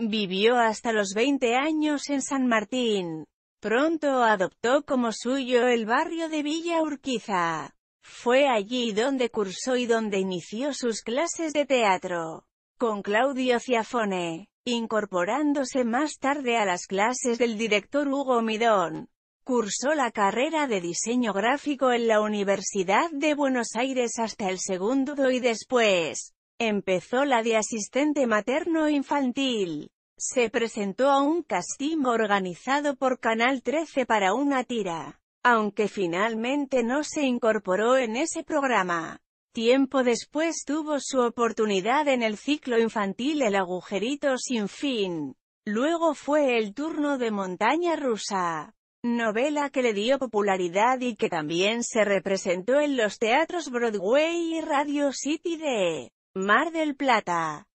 Vivió hasta los 20 años en San Martín. Pronto adoptó como suyo el barrio de Villa Urquiza. Fue allí donde cursó y donde inició sus clases de teatro, con Claudio Ciafone, incorporándose más tarde a las clases del director Hugo Midón. Cursó la carrera de diseño gráfico en la Universidad de Buenos Aires hasta el segundo y después, Empezó la de asistente materno-infantil. Se presentó a un casting organizado por Canal 13 para una tira, aunque finalmente no se incorporó en ese programa. Tiempo después tuvo su oportunidad en el ciclo infantil El agujerito sin fin. Luego fue el turno de Montaña rusa, novela que le dio popularidad y que también se representó en los teatros Broadway y Radio City de Mar del Plata.